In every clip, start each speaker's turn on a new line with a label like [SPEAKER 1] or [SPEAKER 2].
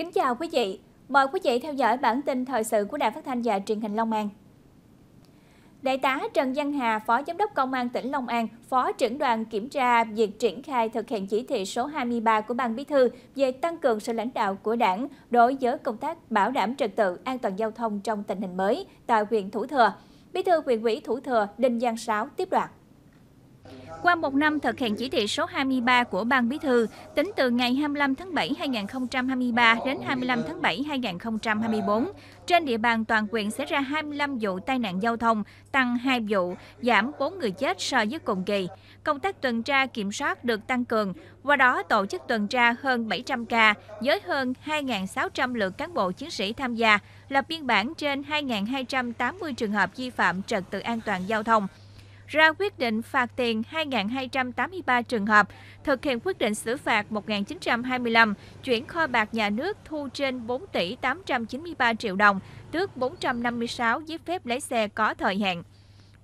[SPEAKER 1] Kính chào quý vị. Mời quý vị theo dõi bản tin thời sự của Đài Phát thanh và Truyền hình Long An. Đại tá Trần Văn Hà, Phó Giám đốc Công an tỉnh Long An, Phó trưởng đoàn kiểm tra việc triển khai thực hiện chỉ thị số 23 của Ban Bí thư về tăng cường sự lãnh đạo của Đảng đối với công tác bảo đảm trật tự an toàn giao thông trong tình hình mới tại huyện Thủ Thừa. Bí thư huyện ủy Thủ Thừa Đinh Giang Sáo tiếp đoàn. Qua một năm thực hiện chỉ thị số 23 của Ban Bí thư, tính từ ngày 25 tháng 7 2023 đến 25 tháng 7 2024, trên địa bàn toàn quyền xảy ra 25 vụ tai nạn giao thông, tăng 2 vụ, giảm 4 người chết so với cùng kỳ. Công tác tuần tra kiểm soát được tăng cường, qua đó tổ chức tuần tra hơn 700 ca với hơn 2.600 lượt cán bộ chiến sĩ tham gia, lập biên bản trên 2.280 trường hợp vi phạm trật tự an toàn giao thông, ra quyết định phạt tiền 2.283 trường hợp, thực hiện quyết định xử phạt 1.925, chuyển kho bạc nhà nước thu trên 4 tỷ 893 triệu đồng, tước 456 giấy phép lái xe có thời hạn.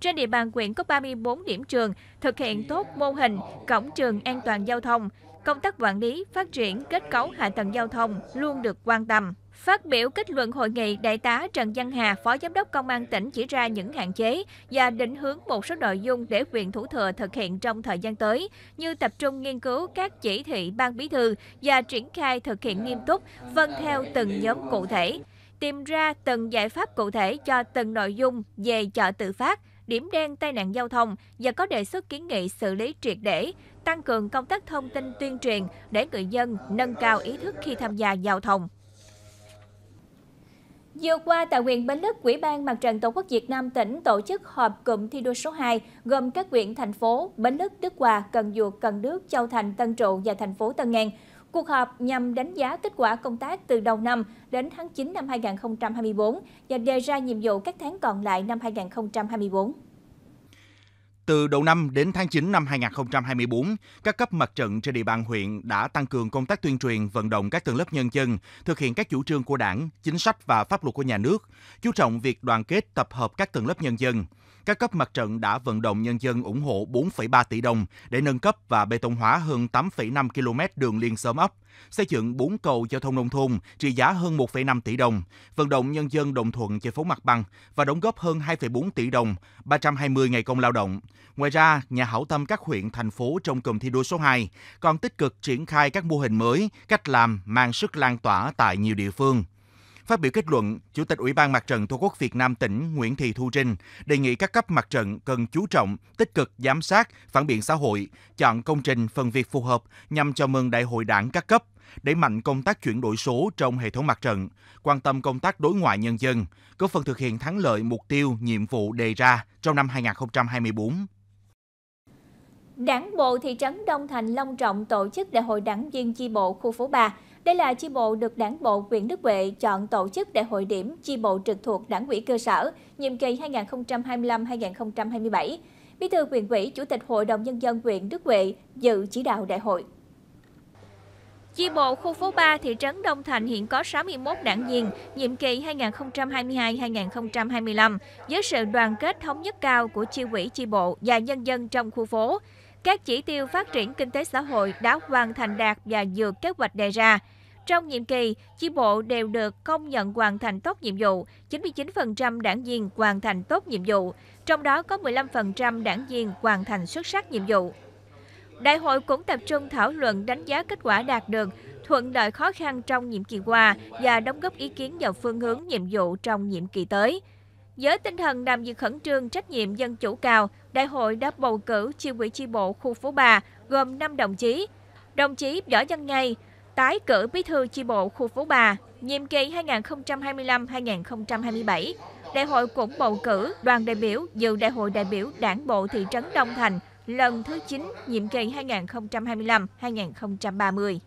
[SPEAKER 1] Trên địa bàn quyện có 34 điểm trường thực hiện tốt mô hình cổng trường an toàn giao thông. Công tác quản lý, phát triển kết cấu hạ tầng giao thông luôn được quan tâm. Phát biểu kết luận hội nghị, Đại tá Trần Văn Hà, Phó Giám đốc Công an tỉnh chỉ ra những hạn chế và định hướng một số nội dung để huyện Thủ Thừa thực hiện trong thời gian tới, như tập trung nghiên cứu các chỉ thị ban bí thư và triển khai thực hiện nghiêm túc, vân theo từng nhóm cụ thể, tìm ra từng giải pháp cụ thể cho từng nội dung về chợ tự phát, điểm đen tai nạn giao thông và có đề xuất kiến nghị xử lý triệt để, tăng cường công tác thông tin tuyên truyền để người dân nâng cao ý thức khi tham gia giao thông. Vừa qua, tại huyện Bến Lức, Ủy ban Mặt trận Tổ quốc Việt Nam tỉnh tổ chức họp cụm thi đua số 2 gồm các huyện, thành phố Bến Lức, Đức Hòa, Cần Duộc, Cần Đước, Châu Thành, Tân Trụ và thành phố Tân An. Cuộc họp nhằm đánh giá kết quả công tác từ đầu năm đến tháng 9 năm 2024 và đề ra nhiệm vụ các tháng còn lại năm 2024.
[SPEAKER 2] Từ đầu năm đến tháng 9 năm 2024, các cấp mặt trận trên địa bàn huyện đã tăng cường công tác tuyên truyền, vận động các tầng lớp nhân dân thực hiện các chủ trương của Đảng, chính sách và pháp luật của nhà nước, chú trọng việc đoàn kết tập hợp các tầng lớp nhân dân, các cấp mặt trận đã vận động nhân dân ủng hộ 4,3 tỷ đồng để nâng cấp và bê tông hóa hơn 8,5 km đường liên xóm ấp, xây dựng 4 cầu giao thông nông thôn trị giá hơn 1,5 tỷ đồng, vận động nhân dân đồng thuận giải phóng mặt bằng và đóng góp hơn 2,4 tỷ đồng, 320 ngày công lao động. Ngoài ra, nhà hảo tâm các huyện, thành phố trong cụm thi đua số 2 còn tích cực triển khai các mô hình mới, cách làm mang sức lan tỏa tại nhiều địa phương. Phát biểu kết luận, Chủ tịch Ủy ban Mặt trận Tổ quốc Việt Nam tỉnh Nguyễn Thị Thu Trinh đề nghị các cấp mặt trận cần chú trọng, tích cực giám sát, phản biện xã hội, chọn công trình phần việc phù hợp nhằm chào mừng đại hội đảng các cấp, đẩy mạnh công tác chuyển đổi số trong hệ thống mặt trận, quan tâm công tác đối ngoại nhân dân, góp phần thực hiện thắng lợi mục tiêu, nhiệm vụ đề ra trong năm 2024.
[SPEAKER 1] Đảng bộ thị trấn Đông Thành Long Trọng tổ chức đại hội đảng viên chi bộ khu phố 3 đây là chi bộ được đảng bộ huyện Đức Huệ chọn tổ chức đại hội điểm chi bộ trực thuộc đảng ủy cơ sở, nhiệm kỳ 2025-2027. Bí thư huyện ủy, Chủ tịch Hội đồng Nhân dân huyện Đức Huệ dự chỉ đạo đại hội. Chi bộ khu phố 3 thị trấn Đông Thành hiện có 61 đảng viên, nhiệm kỳ 2022-2025, với sự đoàn kết thống nhất cao của chi quỹ chi bộ và nhân dân trong khu phố. Các chỉ tiêu phát triển kinh tế xã hội đã hoàn thành đạt và vượt kế hoạch đề ra. Trong nhiệm kỳ, chi bộ đều được công nhận hoàn thành tốt nhiệm vụ, 99% đảng viên hoàn thành tốt nhiệm vụ, trong đó có 15% đảng viên hoàn thành xuất sắc nhiệm vụ. Đại hội cũng tập trung thảo luận đánh giá kết quả đạt được, thuận lợi khó khăn trong nhiệm kỳ qua và đóng góp ý kiến vào phương hướng nhiệm vụ trong nhiệm kỳ tới. Với tinh thần làm việc khẩn trương trách nhiệm dân chủ cao, đại hội đã bầu cử chi ủy chi bộ khu phố 3 gồm 5 đồng chí. Đồng chí Võ Văn Ngay, tái cử bí thư chi bộ khu phố 3, nhiệm kỳ 2025-2027, đại hội cũng bầu cử đoàn đại biểu dự đại hội đại biểu đảng bộ thị trấn Đông Thành lần thứ 9, nhiệm kỳ 2025-2030.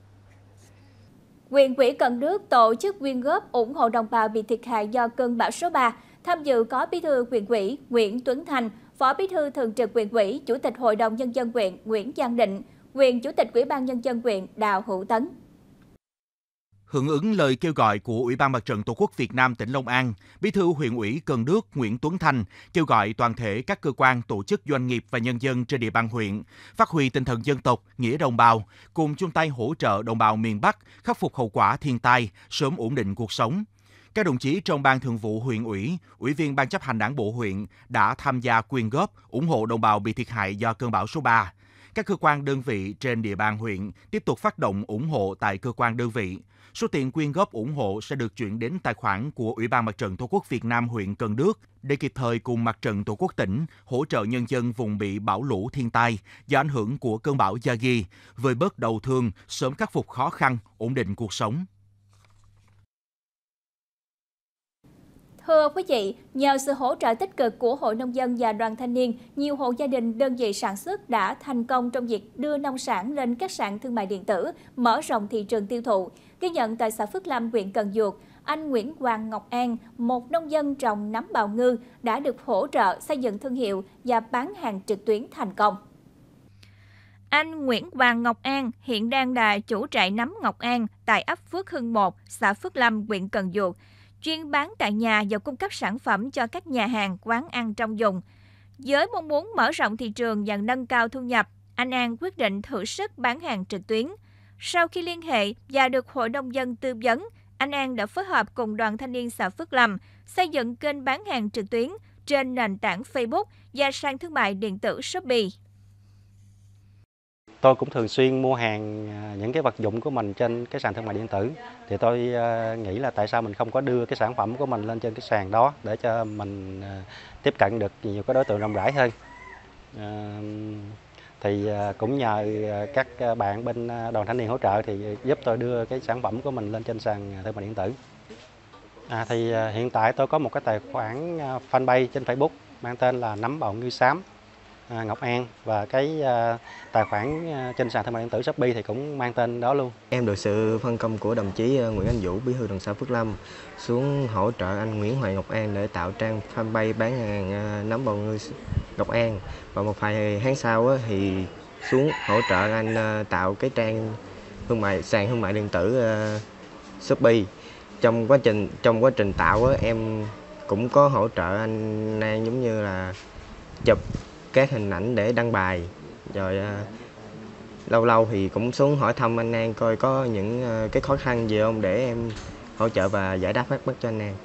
[SPEAKER 1] Quyền quỹ Cần Đức tổ chức quyên góp ủng hộ đồng bào bị thiệt hại do cơn bão số 3. Tham dự có Bí thư quyền quỹ Nguyễn Tuấn Thành, Phó Bí thư Thường trực quyền quỹ, Chủ tịch Hội đồng Nhân dân huyện Nguyễn Giang Định, quyền Chủ tịch Ủy ban Nhân dân huyện Đào Hữu Tấn.
[SPEAKER 2] Hưởng ứng lời kêu gọi của Ủy ban Mặt trận Tổ quốc Việt Nam tỉnh Long An, Bí thư huyện ủy Cần Đước Nguyễn Tuấn Thanh kêu gọi toàn thể các cơ quan, tổ chức doanh nghiệp và nhân dân trên địa bàn huyện phát huy tinh thần dân tộc, nghĩa đồng bào, cùng chung tay hỗ trợ đồng bào miền Bắc khắc phục hậu quả thiên tai, sớm ổn định cuộc sống. Các đồng chí trong Ban Thường vụ huyện ủy, ủy viên Ban chấp hành đảng bộ huyện đã tham gia quyên góp, ủng hộ đồng bào bị thiệt hại do cơn bão số 3. Các cơ quan đơn vị trên địa bàn huyện tiếp tục phát động ủng hộ tại cơ quan đơn vị, Số tiền quyên góp ủng hộ sẽ được chuyển đến tài khoản của Ủy ban Mặt trận Tổ quốc Việt Nam huyện Cần Đức để kịp thời cùng Mặt trận Tổ quốc tỉnh hỗ trợ nhân dân vùng bị bão lũ thiên tai do ảnh hưởng của cơn bão Yagi, vơi bớt đầu thương, sớm khắc phục khó khăn, ổn định cuộc sống.
[SPEAKER 1] Thưa quý vị, nhờ sự hỗ trợ tích cực của Hội Nông dân và Đoàn Thanh niên, nhiều hộ gia đình đơn vị sản xuất đã thành công trong việc đưa nông sản lên các sàn thương mại điện tử, mở rộng thị trường tiêu thụ. Ghi nhận tại xã Phước Lâm, huyện Cần Duộc, anh Nguyễn Hoàng Ngọc An, một nông dân trồng nấm bào ngư, đã được hỗ trợ xây dựng thương hiệu và bán hàng trực tuyến thành công. Anh Nguyễn Hoàng Ngọc An hiện đang là chủ trại nấm Ngọc An tại ấp Phước Hưng 1, xã Phước Lâm, huyện Cần Duộc, chuyên bán tại nhà và cung cấp sản phẩm cho các nhà hàng, quán ăn trong dùng. Với mong muốn mở rộng thị trường và nâng cao thu nhập, anh An quyết định thử sức bán hàng trực tuyến – sau khi liên hệ và được Hội nông dân tư vấn, anh An đã phối hợp cùng đoàn thanh niên xã Phước Lâm xây dựng kênh bán hàng trực tuyến trên nền tảng Facebook và sang thương mại điện tử Shopee.
[SPEAKER 2] Tôi cũng thường xuyên mua hàng à, những cái vật dụng của mình trên cái sàn thương mại điện tử. Thì tôi à, nghĩ là tại sao mình không có đưa cái sản phẩm của mình lên trên cái sàn đó để cho mình à, tiếp cận được nhiều cái đối tượng rộng rãi hơn thì à, cũng nhờ à, các à, bạn bên đoàn thanh niên hỗ trợ thì giúp tôi đưa cái sản phẩm của mình lên trên sàn thương mại điện tử. À, thì hiện tại tôi có một cái tài khoản fanpage trên Facebook mang tên là nấm bầu ngư xám Ngọc An và cái tài khoản trên sàn thương mại điện tử Shopee thì cũng mang tên đó luôn. Em được sự phân công của đồng chí Nguyễn Anh Vũ, bí thư đoàn xã Phước Lâm xuống hỗ trợ anh Nguyễn Hoàng Ngọc An để tạo trang fanpage bán hàng nấm bầu ngư Ngọc An và một vài tháng sau thì xuống hỗ trợ anh ờ, tạo cái trang thương mại sàn thương mại điện tử ờ, Shopee trong quá trình trong quá trình tạo á, em cũng có hỗ trợ anh nang giống như là chụp các hình ảnh để đăng bài rồi uh, lâu lâu thì cũng xuống hỏi thăm anh nang coi có những uh, cái khó khăn gì không để em hỗ trợ và giải đáp thắc mắc cho anh nang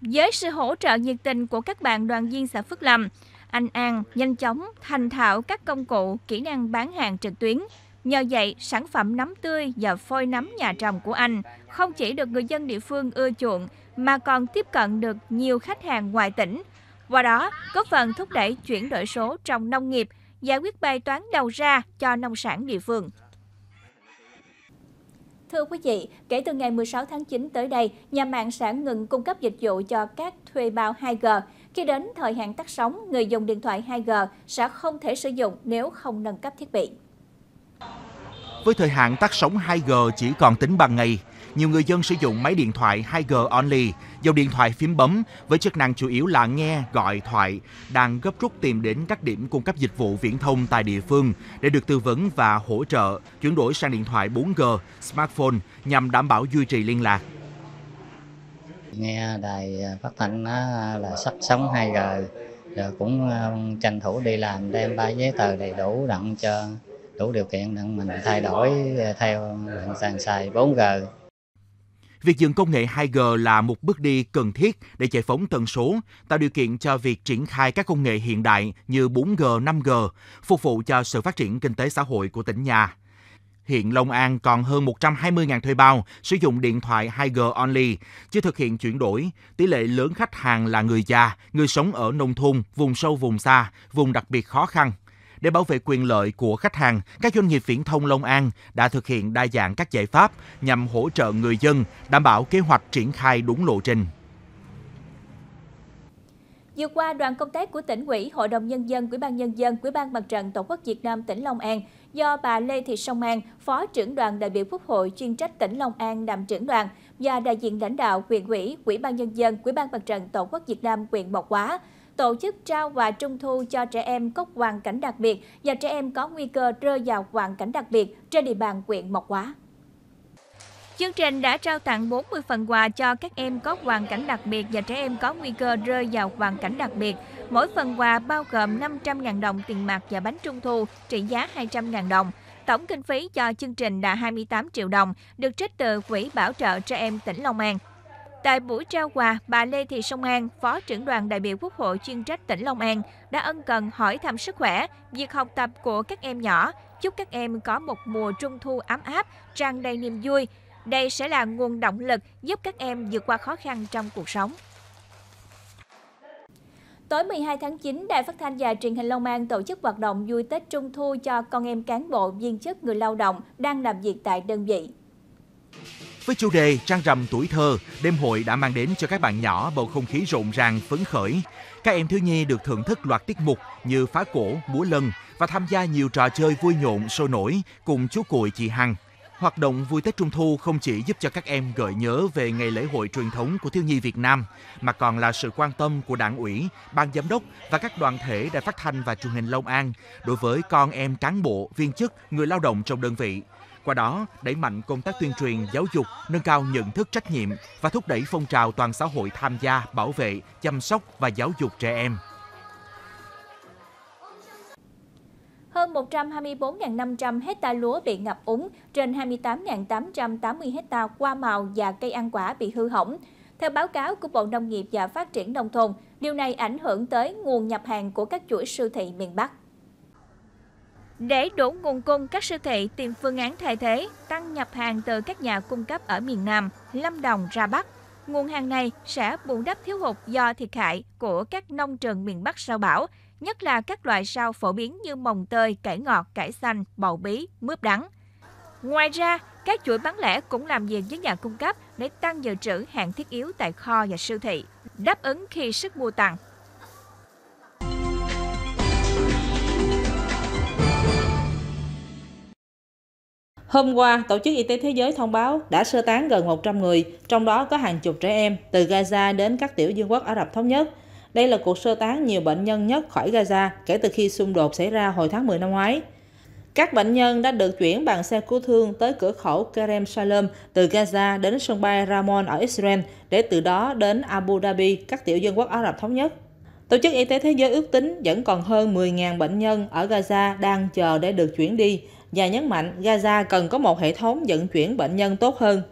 [SPEAKER 1] Với sự hỗ trợ nhiệt tình của các bạn đoàn viên xã Phước Lâm, anh An nhanh chóng thành thạo các công cụ, kỹ năng bán hàng trực tuyến. Nhờ vậy, sản phẩm nấm tươi và phôi nấm nhà trồng của anh không chỉ được người dân địa phương ưa chuộng mà còn tiếp cận được nhiều khách hàng ngoài tỉnh. Qua đó, góp phần thúc đẩy chuyển đổi số trong nông nghiệp, giải quyết bài toán đầu ra cho nông sản địa phương. Thưa quý vị, kể từ ngày 16 tháng 9 tới đây, nhà mạng sẽ ngừng cung cấp dịch vụ cho các thuê bao 2G. Khi đến thời hạn tắt sóng, người dùng điện thoại 2G sẽ không thể sử dụng nếu không nâng cấp thiết bị.
[SPEAKER 2] Với thời hạn tắt sóng 2G chỉ còn tính bằng ngày, nhiều người dân sử dụng máy điện thoại 2G only, dòng điện thoại phím bấm với chức năng chủ yếu là nghe, gọi thoại, đang gấp rút tìm đến các điểm cung cấp dịch vụ viễn thông tại địa phương để được tư vấn và hỗ trợ chuyển đổi sang điện thoại 4G, smartphone nhằm đảm bảo duy trì liên
[SPEAKER 1] lạc nghe đài à, phát thanh nó là sắp sóng 2G rồi cũng à, tranh thủ đi làm đem ba giấy tờ đầy đủ đặng cho đủ điều kiện đặng mình thay đổi à, theo mình sàn xài 4G.
[SPEAKER 2] Việc dừng công nghệ 2G là một bước đi cần thiết để giải phóng tần số, tạo điều kiện cho việc triển khai các công nghệ hiện đại như 4G, 5G, phục vụ cho sự phát triển kinh tế xã hội của tỉnh nhà. Hiện Long An còn hơn 120.000 thuê bao sử dụng điện thoại 2G only, chưa thực hiện chuyển đổi. Tỷ lệ lớn khách hàng là người già, người sống ở nông thôn, vùng sâu vùng xa, vùng đặc biệt khó khăn. Để bảo vệ quyền lợi của khách hàng, các doanh nghiệp viễn thông Long An đã thực hiện đa dạng các giải pháp nhằm hỗ trợ người dân đảm bảo kế hoạch triển khai đúng lộ trình.
[SPEAKER 1] Vừa qua, đoàn công tác của tỉnh ủy, Hội đồng Nhân dân, ủy ban Nhân dân, ủy ban Mặt trận Tổ quốc Việt Nam tỉnh Long An do bà Lê Thị Song An, Phó trưởng đoàn đại biểu Quốc hội chuyên trách tỉnh Long An làm trưởng đoàn và đại diện lãnh đạo huyện ủy, Ủy ban nhân dân, Ủy ban mặt trận Tổ quốc Việt Nam huyện Mộc Hóa tổ chức trao quà trung thu cho trẻ em có hoàn cảnh đặc biệt và trẻ em có nguy cơ rơi vào hoàn cảnh đặc biệt trên địa bàn huyện Mộc Hóa. Chương trình đã trao tặng 40 phần quà cho các em có hoàn cảnh đặc biệt và trẻ em có nguy cơ rơi vào hoàn cảnh đặc biệt Mỗi phần quà bao gồm 500.000 đồng tiền mặt và bánh trung thu trị giá 200.000 đồng. Tổng kinh phí cho chương trình là 28 triệu đồng, được trích từ Quỹ Bảo trợ Trẻ Em tỉnh Long An. Tại buổi trao quà, bà Lê Thị Sông An, Phó trưởng đoàn đại biểu Quốc hội chuyên trách tỉnh Long An, đã ân cần hỏi thăm sức khỏe, việc học tập của các em nhỏ, chúc các em có một mùa trung thu ấm áp, tràn đầy niềm vui. Đây sẽ là nguồn động lực giúp các em vượt qua khó khăn trong cuộc sống. Tối 12 tháng 9, Đài Phát thanh và Truyền hình Long An tổ chức hoạt động vui Tết Trung thu cho con em cán bộ, viên chức, người lao động đang làm việc tại đơn vị.
[SPEAKER 2] Với chủ đề trăng rằm tuổi thơ, đêm hội đã mang đến cho các bạn nhỏ bầu không khí rộn ràng, phấn khởi. Các em thiếu nhi được thưởng thức loạt tiết mục như phá cổ, múa lân và tham gia nhiều trò chơi vui nhộn, sôi nổi cùng chú Cụi chị Hằng. Hoạt động vui Tết Trung Thu không chỉ giúp cho các em gợi nhớ về ngày lễ hội truyền thống của thiếu nhi Việt Nam, mà còn là sự quan tâm của đảng ủy, ban giám đốc và các đoàn thể đã phát thanh và truyền hình Long An đối với con em cán bộ, viên chức, người lao động trong đơn vị. Qua đó, đẩy mạnh công tác tuyên truyền, giáo dục, nâng cao nhận thức trách nhiệm và thúc đẩy phong trào toàn xã hội tham gia, bảo vệ, chăm sóc và giáo dục trẻ em.
[SPEAKER 1] hơn 124.500 hecta lúa bị ngập úng, trên 28.880 hecta hoa màu và cây ăn quả bị hư hỏng. Theo báo cáo của Bộ Nông nghiệp và Phát triển Nông thôn, điều này ảnh hưởng tới nguồn nhập hàng của các chuỗi siêu thị miền Bắc. Để đủ nguồn cung, các siêu thị tìm phương án thay thế, tăng nhập hàng từ các nhà cung cấp ở miền Nam, Lâm Đồng ra Bắc. Nguồn hàng này sẽ bù đắp thiếu hụt do thiệt hại của các nông trường miền Bắc sau bão, nhất là các loại rau phổ biến như mồng tơi, cải ngọt, cải xanh, bầu bí, mướp đắng. Ngoài ra, các chuỗi bán lẻ cũng làm việc với nhà cung cấp để tăng dự trữ hàng thiết yếu tại kho và siêu thị, đáp ứng khi sức mua tăng.
[SPEAKER 3] Hôm qua, Tổ chức Y tế Thế giới thông báo đã sơ tán gần 100 người, trong đó có hàng chục trẻ em từ Gaza đến các tiểu vương quốc Ả Rập Thống Nhất – đây là cuộc sơ tán nhiều bệnh nhân nhất khỏi Gaza kể từ khi xung đột xảy ra hồi tháng 10 năm ngoái. Các bệnh nhân đã được chuyển bằng xe cứu thương tới cửa khẩu Kerem Shalom từ Gaza đến sân bay Ramon ở Israel, để từ đó đến Abu Dhabi, các tiểu dân quốc Ả Rập Thống Nhất. Tổ chức Y tế Thế giới ước tính vẫn còn hơn 10.000 bệnh nhân ở Gaza đang chờ để được chuyển đi và nhấn mạnh Gaza cần có một hệ thống vận chuyển bệnh nhân tốt hơn.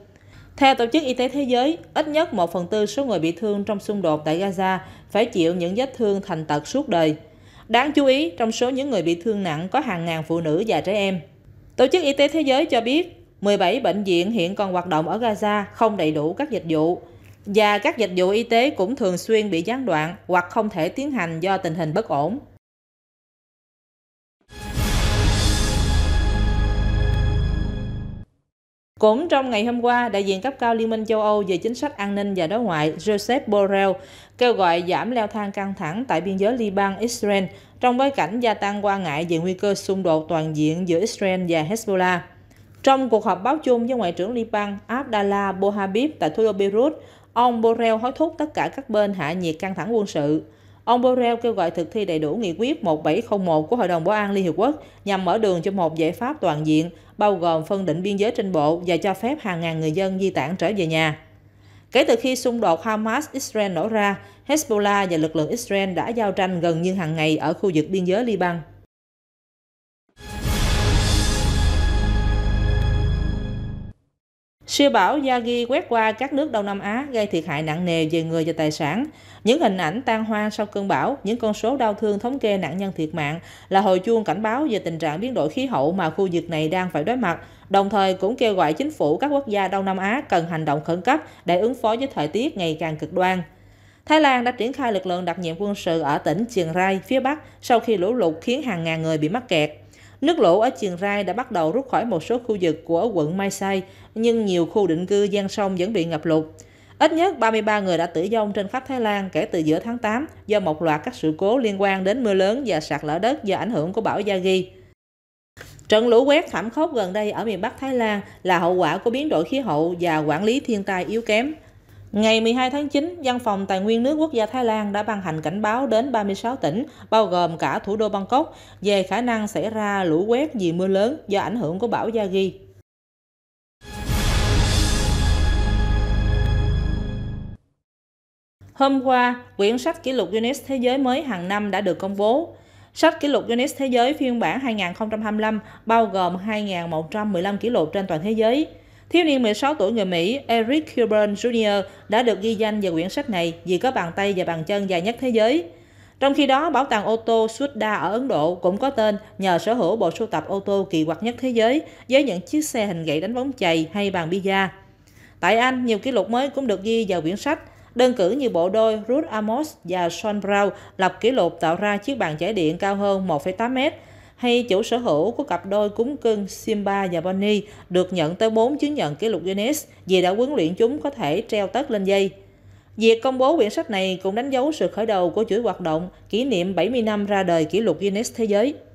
[SPEAKER 3] Theo Tổ chức Y tế Thế giới, ít nhất 1 phần tư số người bị thương trong xung đột tại Gaza phải chịu những vết thương thành tật suốt đời. Đáng chú ý, trong số những người bị thương nặng có hàng ngàn phụ nữ và trẻ em. Tổ chức Y tế Thế giới cho biết, 17 bệnh viện hiện còn hoạt động ở Gaza không đầy đủ các dịch vụ, và các dịch vụ y tế cũng thường xuyên bị gián đoạn hoặc không thể tiến hành do tình hình bất ổn. Cũng trong ngày hôm qua, đại diện cấp cao Liên minh châu Âu về chính sách an ninh và đối ngoại Joseph Borrell kêu gọi giảm leo thang căng thẳng tại biên giới Liban-Israel trong bối cảnh gia tăng quan ngại về nguy cơ xung đột toàn diện giữa Israel và Hezbollah. Trong cuộc họp báo chung với Ngoại trưởng Liban Abdallah Bohabib tại thủ đô Beirut, ông Borrell hối thúc tất cả các bên hạ nhiệt căng thẳng quân sự. Ông Borrell kêu gọi thực thi đầy đủ nghị quyết 1701 của Hội đồng Bảo an Liên Hiệp Quốc nhằm mở đường cho một giải pháp toàn diện, bao gồm phân định biên giới trên bộ và cho phép hàng ngàn người dân di tản trở về nhà. Kể từ khi xung đột Hamas-Israel nổ ra, Hezbollah và lực lượng Israel đã giao tranh gần như hàng ngày ở khu vực biên giới Liban. Siêu bão Yagi quét qua các nước Đông Nam Á gây thiệt hại nặng nề về người và tài sản. Những hình ảnh tan hoang sau cơn bão, những con số đau thương thống kê nạn nhân thiệt mạng là hồi chuông cảnh báo về tình trạng biến đổi khí hậu mà khu vực này đang phải đối mặt, đồng thời cũng kêu gọi chính phủ các quốc gia Đông Nam Á cần hành động khẩn cấp để ứng phó với thời tiết ngày càng cực đoan. Thái Lan đã triển khai lực lượng đặc nhiệm quân sự ở tỉnh Chiang Rai, phía Bắc, sau khi lũ lụt khiến hàng ngàn người bị mắc kẹt. Nước lũ ở Chiềng Rai đã bắt đầu rút khỏi một số khu vực của quận Mai Sai, nhưng nhiều khu định cư gian sông vẫn bị ngập lụt. Ít nhất 33 người đã tử vong trên khắp Thái Lan kể từ giữa tháng 8 do một loạt các sự cố liên quan đến mưa lớn và sạt lở đất do ảnh hưởng của bão Yagi. Trận lũ quét thảm khốc gần đây ở miền Bắc Thái Lan là hậu quả của biến đổi khí hậu và quản lý thiên tai yếu kém. Ngày 12 tháng 9, Văn phòng Tài nguyên nước quốc gia Thái Lan đã ban hành cảnh báo đến 36 tỉnh, bao gồm cả thủ đô Bangkok, về khả năng xảy ra lũ quét vì mưa lớn do ảnh hưởng của bão Yagi. Hôm qua, quyển sách kỷ lục Guinness Thế giới mới hàng năm đã được công bố. Sách kỷ lục Guinness Thế giới phiên bản 2025 bao gồm 2.115 kỷ lục trên toàn thế giới. Thiếu niên 16 tuổi người Mỹ Eric Cuban Jr. đã được ghi danh vào quyển sách này vì có bàn tay và bàn chân dài nhất thế giới. Trong khi đó, bảo tàng ô tô Sudha ở Ấn Độ cũng có tên nhờ sở hữu bộ sưu tập ô tô kỳ quặc nhất thế giới với những chiếc xe hình gậy đánh bóng chày hay bàn pizza. Tại Anh, nhiều kỷ lục mới cũng được ghi vào quyển sách. Đơn cử như bộ đôi Ruth Amos và Sean Brown lập kỷ lục tạo ra chiếc bàn chải điện cao hơn 1,8 mét, hay chủ sở hữu của cặp đôi cúng cưng Simba và Bonnie được nhận tới 4 chứng nhận kỷ lục Guinness vì đã huấn luyện chúng có thể treo tất lên dây. Việc công bố quyển sách này cũng đánh dấu sự khởi đầu của chuỗi hoạt động kỷ niệm 70 năm ra đời kỷ lục Guinness Thế giới.